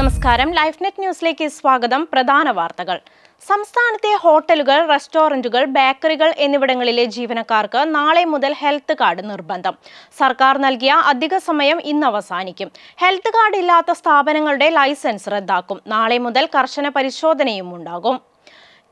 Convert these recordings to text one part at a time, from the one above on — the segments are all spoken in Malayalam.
നമസ്കാരം ലൈഫ് നെറ്റ് ന്യൂസിലേക്ക് സ്വാഗതം പ്രധാന വാർത്തകൾ സംസ്ഥാനത്തെ ഹോട്ടലുകൾ റെസ്റ്റോറന്റുകൾ ബേക്കറികൾ എന്നിവിടങ്ങളിലെ ജീവനക്കാർക്ക് നാളെ മുതൽ ഹെൽത്ത് കാർഡ് നിർബന്ധം സർക്കാർ നൽകിയ അധിക സമയം ഇന്ന് അവസാനിക്കും ഹെൽത്ത് കാർഡ് ഇല്ലാത്ത സ്ഥാപനങ്ങളുടെ ലൈസൻസ് റദ്ദാക്കും നാളെ മുതൽ കർശന പരിശോധനയും ഉണ്ടാകും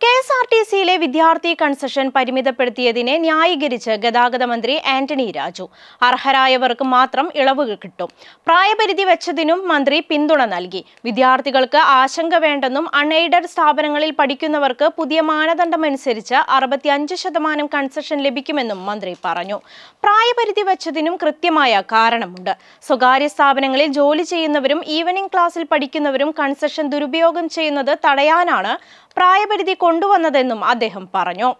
കെ എസ് ആർ ടി സിയിലെ വിദ്യാർത്ഥി കൺസെഷൻ പരിമിതപ്പെടുത്തിയതിനെ ന്യായീകരിച്ച് ഗതാഗത മന്ത്രി ആന്റണി രാജു അർഹരായവർക്ക് മാത്രം ഇളവ് കിട്ടും പ്രായപരിധി വെച്ചതിനും മന്ത്രി പിന്തുണ നൽകി വിദ്യാർത്ഥികൾക്ക് ആശങ്ക വേണ്ടെന്നും അൺഎയ്ഡഡ് സ്ഥാപനങ്ങളിൽ പഠിക്കുന്നവർക്ക് പുതിയ മാനദണ്ഡമനുസരിച്ച് അറുപത്തിയഞ്ച് ശതമാനം കൺസെഷൻ ലഭിക്കുമെന്നും മന്ത്രി പറഞ്ഞു പ്രായപരിധി വെച്ചതിനും കൃത്യമായ കാരണമുണ്ട് സ്വകാര്യ സ്ഥാപനങ്ങളിൽ ജോലി ചെയ്യുന്നവരും ഈവനിംഗ് ക്ലാസ്സിൽ പഠിക്കുന്നവരും കൺസെഷൻ ദുരുപയോഗം ചെയ്യുന്നത് തടയാനാണ് പ്രായപരിധി കൊണ്ടുവന്നതെന്നും അദ്ദേഹം പറഞ്ഞു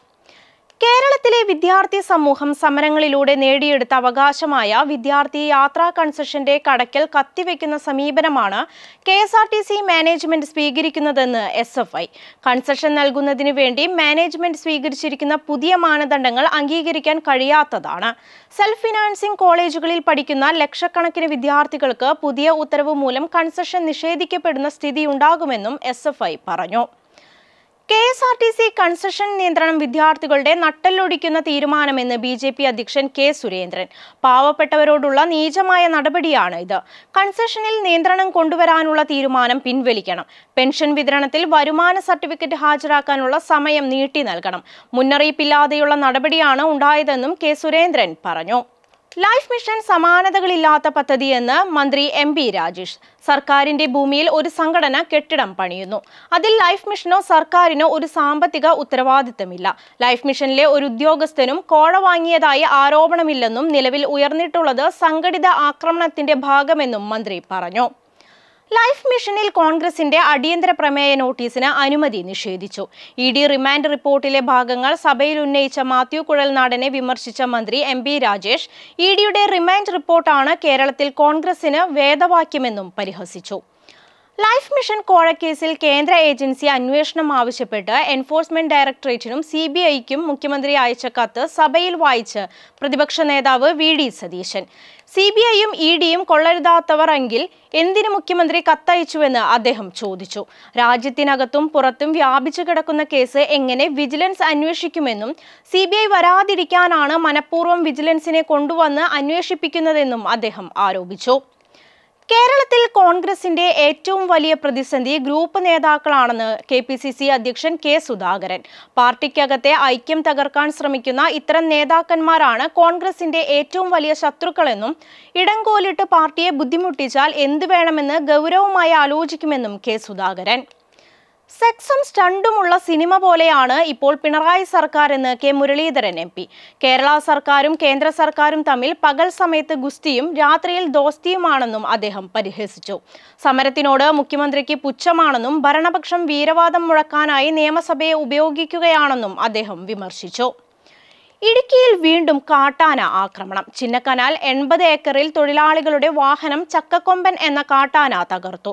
കേരളത്തിലെ വിദ്യാർത്ഥി സമൂഹം സമരങ്ങളിലൂടെ നേടിയെടുത്ത അവകാശമായ വിദ്യാർത്ഥി യാത്രാ കൺസെഷന്റെ കടക്കൽ കത്തിവെക്കുന്ന സമീപനമാണ് K S R T C management സ്വീകരിക്കുന്നതെന്ന് എസ് എഫ് ഐ കൺസെഷൻ നൽകുന്നതിനു വേണ്ടി മാനേജ്മെന്റ് സ്വീകരിച്ചിരിക്കുന്ന പുതിയ മാനദണ്ഡങ്ങൾ അംഗീകരിക്കാൻ കഴിയാത്തതാണ് സെൽഫ് ഫിനാൻസിംഗ് കോളേജുകളിൽ പഠിക്കുന്ന ലക്ഷക്കണക്കിന് വിദ്യാർത്ഥികൾക്ക് പുതിയ ഉത്തരവ് മൂലം കൺസെഷൻ നിഷേധിക്കപ്പെടുന്ന സ്ഥിതിയുണ്ടാകുമെന്നും എസ് പറഞ്ഞു K S R T C concession നിയന്ത്രണം വിദ്യാർത്ഥികളുടെ നട്ടല്ലൊടിക്കുന്ന തീരുമാനമെന്ന് ബി ജെ പി അധ്യക്ഷൻ കെ സുരേന്ദ്രൻ പാവപ്പെട്ടവരോടുള്ള നീചമായ നടപടിയാണ് ഇത് കൺസഷനിൽ നിയന്ത്രണം കൊണ്ടുവരാനുള്ള തീരുമാനം പിൻവലിക്കണം പെൻഷൻ വിതരണത്തിൽ വരുമാന സർട്ടിഫിക്കറ്റ് ഹാജരാക്കാനുള്ള സമയം നീട്ടി നൽകണം മുന്നറിയിപ്പില്ലാതെയുള്ള നടപടിയാണ് ഉണ്ടായതെന്നും കെ സുരേന്ദ്രൻ പറഞ്ഞു ലൈഫ് മിഷൻ സമാനതകളില്ലാത്ത പദ്ധതിയെന്ന് മന്ത്രി എം പി രാജേഷ് സർക്കാരിന്റെ ഭൂമിയിൽ ഒരു സംഘടന കെട്ടിടം പണിയുന്നു അതിൽ ലൈഫ് മിഷനോ സർക്കാരിനോ ഒരു സാമ്പത്തിക ഉത്തരവാദിത്തമില്ല ലൈഫ് മിഷനിലെ ഒരു ഉദ്യോഗസ്ഥനും കോഴ വാങ്ങിയതായി ആരോപണമില്ലെന്നും നിലവിൽ ഉയർന്നിട്ടുള്ളത് സംഘടിത ആക്രമണത്തിന്റെ ഭാഗമെന്നും മന്ത്രി പറഞ്ഞു ലൈഫ് മിഷനിൽ കോൺഗ്രസിന്റെ അടിയന്തര പ്രമേയ നോട്ടീസിന് അനുമതി നിഷേധിച്ചു ഇ ഡി റിമാൻഡ് റിപ്പോർട്ടിലെ ഭാഗങ്ങൾ സഭയിൽ ഉന്നയിച്ച മാത്യു കുഴൽനാടനെ വിമർശിച്ച മന്ത്രി എം ബി രാജേഷ് ഇ ഡിയുടെ റിമാൻഡ് റിപ്പോർട്ടാണ് കേരളത്തിൽ കോൺഗ്രസിന് വേദവാക്യമെന്നും പരിഹസിച്ചു ലൈഫ് മിഷൻ കോഴക്കേസിൽ കേന്ദ്ര ഏജൻസി അന്വേഷണം ആവശ്യപ്പെട്ട് എൻഫോഴ്സ്മെന്റ് ഡയറക്ടറേറ്റിനും സി ബി ഐക്കും മുഖ്യമന്ത്രി അയച്ച കത്ത് സഭയിൽ വായിച്ച് പ്രതിപക്ഷ നേതാവ് V D Satheesan C B ഐയും ഇ ഡിയും കൊള്ളരുതാത്തവർ എങ്കിൽ എന്തിന് മുഖ്യമന്ത്രി കത്തയച്ചുവെന്ന് അദ്ദേഹം ചോദിച്ചു രാജ്യത്തിനകത്തും പുറത്തും വ്യാപിച്ചു കിടക്കുന്ന കേസ് എങ്ങനെ വിജിലൻസ് അന്വേഷിക്കുമെന്നും സി ബി ഐ വരാതിരിക്കാനാണ് മനഃപൂർവ്വം വിജിലൻസിനെ കൊണ്ടുവന്ന് അന്വേഷിപ്പിക്കുന്നതെന്നും അദ്ദേഹം ആരോപിച്ചു കേരളത്തിൽ കോൺഗ്രസിന്റെ ഏറ്റവും വലിയ പ്രതിസന്ധി ഗ്രൂപ്പ് നേതാക്കളാണെന്ന് കെ പി സി സി അധ്യക്ഷൻ കെ സുധാകരൻ പാർട്ടിക്കകത്തെ ഐക്യം തകർക്കാൻ ശ്രമിക്കുന്ന ഇത്തരം നേതാക്കന്മാരാണ് കോൺഗ്രസിന്റെ ഏറ്റവും വലിയ ശത്രുക്കളെന്നും ഇടംകോലിട്ട് പാർട്ടിയെ ബുദ്ധിമുട്ടിച്ചാൽ എന്തു വേണമെന്ന് ഗൗരവമായി ആലോചിക്കുമെന്നും കെ സുധാകരൻ സെക്സും സ്റ്റണ്ടുമുള്ള സിനിമ പോലെയാണ് ഇപ്പോൾ പിണറായി സർക്കാർ എന്ന് K Muraleedharan M P Kerala സർക്കാരും കേന്ദ്ര സർക്കാരും തമ്മിൽ പകൽ സമയത്ത് ഗുസ്തിയും രാത്രിയിൽ ദോസ്തിയുമാണെന്നും അദ്ദേഹം പരിഹസിച്ചു സമരത്തിനോട് മുഖ്യമന്ത്രിക്ക് പുച്ഛമാണെന്നും ഭരണപക്ഷം വീരവാദം മുഴക്കാനായി നിയമസഭയെ ഉപയോഗിക്കുകയാണെന്നും അദ്ദേഹം വിമർശിച്ചു ഇടുക്കിയിൽ വീണ്ടും കാട്ടാന ആക്രമണം ചിന്നക്കനാൽ എൺപത് ഏക്കറിൽ തൊഴിലാളികളുടെ വാഹനം ചക്കക്കൊമ്പൻ എന്ന കാട്ടാന തകർത്തു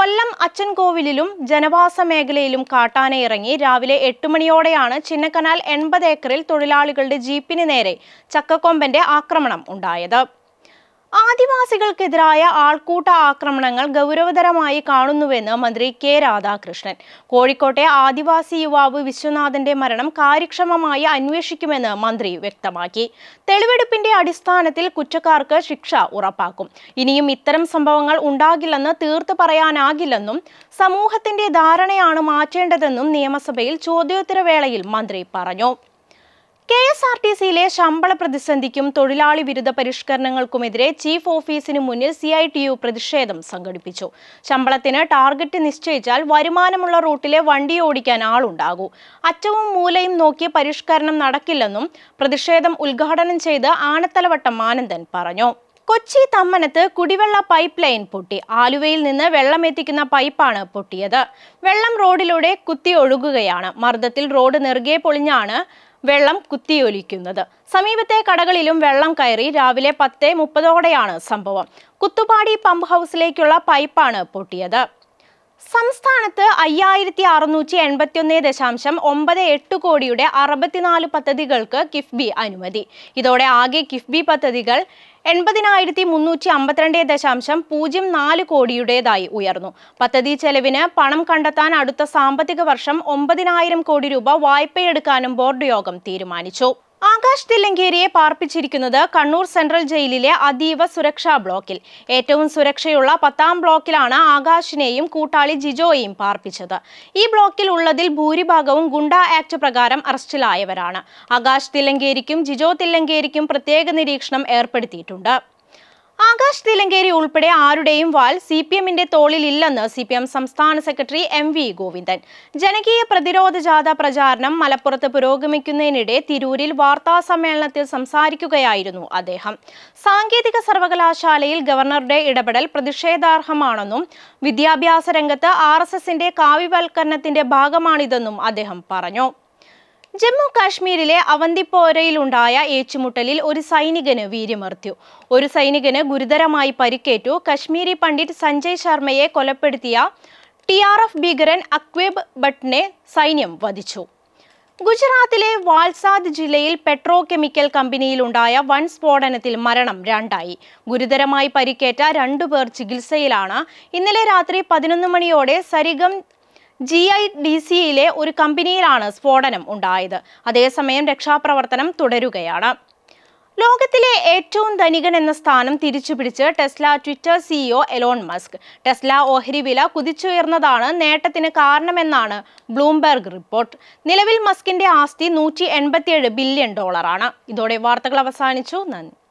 കൊല്ലം അച്ചൻകോവിലും ജനവാസ മേഖലയിലും കാട്ടാന ഇറങ്ങി രാവിലെ എട്ട് മണിയോടെയാണ് ചിന്നക്കനാൽ എൺപത് ഏക്കറിൽ തൊഴിലാളികളുടെ ജീപ്പിന് നേരെ ചക്കക്കൊമ്പന്റെ ആക്രമണം ഉണ്ടായത് ആദിവാസികൾക്കെതിരായ ആൾക്കൂട്ട ആക്രമണങ്ങൾ ഗൗരവതരമായി കാണുന്നുവെന്ന് മന്ത്രി കെ രാധാകൃഷ്ണൻ കോഴിക്കോട്ടെ ആദിവാസി യുവാവ് വിശ്വനാഥന്റെ മരണം കാര്യക്ഷമമായി അന്വേഷിക്കുമെന്ന് മന്ത്രി വ്യക്തമാക്കി തെളിവെടുപ്പിന്റെ അടിസ്ഥാനത്തിൽ കുറ്റക്കാർക്ക് ശിക്ഷ ഉറപ്പാക്കും ഇനിയും ഇത്തരം സംഭവങ്ങൾ ഉണ്ടാകില്ലെന്ന് തീർത്തു പറയാനാകില്ലെന്നും സമൂഹത്തിന്റെ ധാരണയാണ് മാറ്റേണ്ടതെന്നും നിയമസഭയിൽ ചോദ്യോത്തരവേളയിൽ മന്ത്രി പറഞ്ഞു കെ എസ് ആർ ടി സിയിലെ ശമ്പള പ്രതിസന്ധിക്കും തൊഴിലാളി വിരുദ്ധ പരിഷ്കരണങ്ങൾക്കുമെതിരെ ചീഫ് ഓഫീസിന് മുന്നിൽ സി ഐ ടി യു പ്രതിഷേധം സംഘടിപ്പിച്ചു ശമ്പളത്തിന് ടാർഗറ്റ് നിശ്ചയിച്ചാൽ വരുമാനമുള്ള റൂട്ടിലെ വണ്ടി ഓടിക്കാൻ ആളുണ്ടാകൂ അറ്റവും മൂലയും നോക്കി പരിഷ്കരണം നടക്കില്ലെന്നും പ്രതിഷേധം ഉദ്ഘാടനം ചെയ്ത് ആനത്തലവട്ടം ആനന്ദൻ പറഞ്ഞു കൊച്ചി തമ്മനത്ത് കുടിവെള്ള പൈപ്പ് ലൈൻ പൊട്ടി ആലുവയിൽ നിന്ന് വെള്ളം എത്തിക്കുന്ന പൈപ്പാണ് പൊട്ടിയത് വെള്ളം റോഡിലൂടെ കുത്തി ഒഴുകുകയാണ് മർദ്ദത്തിൽ റോഡ് നെറുകെ പൊളിഞ്ഞാണ് വെള്ളം കുത്തിയൊലിക്കുന്നത് സമീപത്തെ കടകളിലും വെള്ളം കയറി രാവിലെ പത്ത് മുപ്പതോടെയാണ് സംഭവം കുത്തുപാടി പമ്പ് ഹൗസിലേക്കുള്ള പൈപ്പാണ് പൊട്ടിയത് സംസ്ഥാനത്ത് അയ്യായിരത്തി അറുന്നൂറ്റി ഒന്ന് ദശാംശം ഒമ്പത് എട്ട് കോടിയുടെ അറുപത്തിനാല് പദ്ധതികൾക്ക് കിഫ്ബി അനുമതി ഇതോടെ ആകെ കിഫ്ബി പദ്ധതികൾ എൺപതിനായിരത്തി മുന്നൂറ്റി അമ്പത്തിരണ്ട് ദശാംശം പൂജ്യം നാല് കോടിയുടേതായി ഉയർന്നു പദ്ധതി ചെലവിന് പണം കണ്ടെത്താൻ അടുത്ത സാമ്പത്തിക വർഷം ഒമ്പതിനായിരം കോടി രൂപ വായ്പയെടുക്കാനും ബോർഡ് യോഗം തീരുമാനിച്ചു ആകാശ് തില്ലങ്കേരിയെ പാർപ്പിച്ചിരിക്കുന്നത് കണ്ണൂർ സെൻട്രൽ ജയിലിലെ അതീവ സുരക്ഷാ ബ്ലോക്കിൽ ഏറ്റവും സുരക്ഷയുള്ള പത്താം ബ്ലോക്കിലാണ് ആകാശിനെയും കൂട്ടാളി ജിജോയെയും പാർപ്പിച്ചത് ഈ ബ്ലോക്കിൽ ഉള്ളതിൽ ഭൂരിഭാഗവും ഗുണ്ട ആക്ട് പ്രകാരം അറസ്റ്റിലായവരാണ് ആകാശ് തില്ലങ്കേരിക്കും ജിജോ തില്ലങ്കേരിക്കും പ്രത്യേക നിരീക്ഷണം ഏർപ്പെടുത്തിയിട്ടുണ്ട് ആകാശ് തിലങ്കേരി ഉൾപ്പെടെ ആരുടെയും വാൽ സി പി എമ്മിന്റെ തോളിലില്ലെന്ന് സി പി എം സംസ്ഥാന സെക്രട്ടറി എം വി ഗോവിന്ദൻ ജനകീയ പ്രതിരോധ ജാഥ പ്രചാരണം മലപ്പുറത്ത് പുരോഗമിക്കുന്നതിനിടെ തിരൂരിൽ വാർത്താ സമ്മേളനത്തിൽ സംസാരിക്കുകയായിരുന്നു അദ്ദേഹം സാങ്കേതിക സർവകലാശാലയിൽ ഗവർണറുടെ ഇടപെടൽ പ്രതിഷേധാർഹമാണെന്നും വിദ്യാഭ്യാസ രംഗത്ത് ആർ എസ് എസിന്റെ കാവ്യവൽക്കരണത്തിന്റെ ഭാഗമാണിതെന്നും അദ്ദേഹം പറഞ്ഞു ജമ്മു കാശ്മീരിലെ അവന്തിപ്പോരയിലുണ്ടായ ഏറ്റുമുട്ടലിൽ ഒരു സൈനികന് വീര്യമർത്തു ഒരു സൈനികന് ഗുരുതരമായി പരിക്കേറ്റു കശ്മീരി പണ്ഡിറ്റ് സഞ്ജയ് ശർമ്മയെ കൊലപ്പെടുത്തിയ ടി ആർ എഫ് ഭീകരൻ അക്വേബ് ഭട്ടിനെ സൈന്യം വധിച്ചു ഗുജറാത്തിലെ വാൽസാദ് ജില്ലയിൽ പെട്രോ കെമിക്കൽ കമ്പനിയിലുണ്ടായ വൻ സ്ഫോടനത്തിൽ മരണം രണ്ടായി ഗുരുതരമായി പരിക്കേറ്റ രണ്ടുപേർ ചികിത്സയിലാണ് ഇന്നലെ രാത്രി പതിനൊന്ന് മണിയോടെ സരിഗം ജി ഐ ഡി സിയിലെ ഒരു കമ്പനിയിലാണ് സ്ഫോടനം ഉണ്ടായത് അതേസമയം രക്ഷാപ്രവർത്തനം തുടരുകയാണ് ലോകത്തിലെ ഏറ്റവും ധനികൻ എന്ന സ്ഥാനം തിരിച്ചുപിടിച്ച് Tesla Twitter CEO e Elon Musk Tesla ഓഹരി വില കുതിച്ചുയർന്നതാണ് നേട്ടത്തിന് കാരണമെന്നാണ് ബ്ലൂംബെർഗ് റിപ്പോർട്ട് നിലവിൽ മസ്കിന്റെ ആസ്തി നൂറ്റി ബില്യൺ ഡോളറാണ് ഇതോടെ വാർത്തകൾ അവസാനിച്ചു നന്ദി